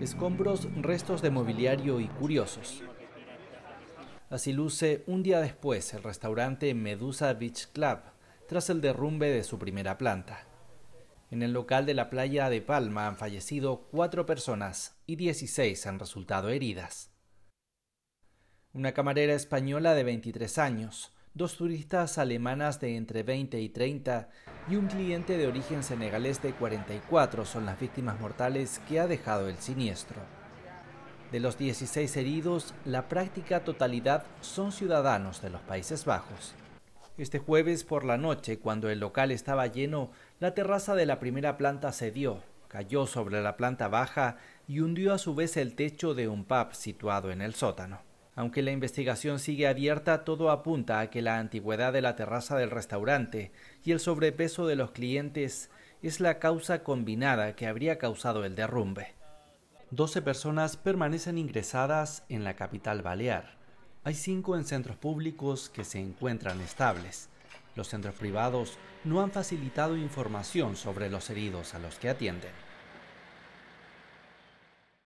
escombros, restos de mobiliario y curiosos. Así luce un día después el restaurante Medusa Beach Club, tras el derrumbe de su primera planta. En el local de la playa de Palma han fallecido cuatro personas y 16 han resultado heridas. Una camarera española de 23 años, dos turistas alemanas de entre 20 y 30 y un cliente de origen senegalés de 44 son las víctimas mortales que ha dejado el siniestro. De los 16 heridos, la práctica totalidad son ciudadanos de los Países Bajos. Este jueves por la noche, cuando el local estaba lleno, la terraza de la primera planta cedió, cayó sobre la planta baja y hundió a su vez el techo de un pub situado en el sótano. Aunque la investigación sigue abierta, todo apunta a que la antigüedad de la terraza del restaurante y el sobrepeso de los clientes es la causa combinada que habría causado el derrumbe. 12 personas permanecen ingresadas en la capital balear. Hay 5 en centros públicos que se encuentran estables. Los centros privados no han facilitado información sobre los heridos a los que atienden.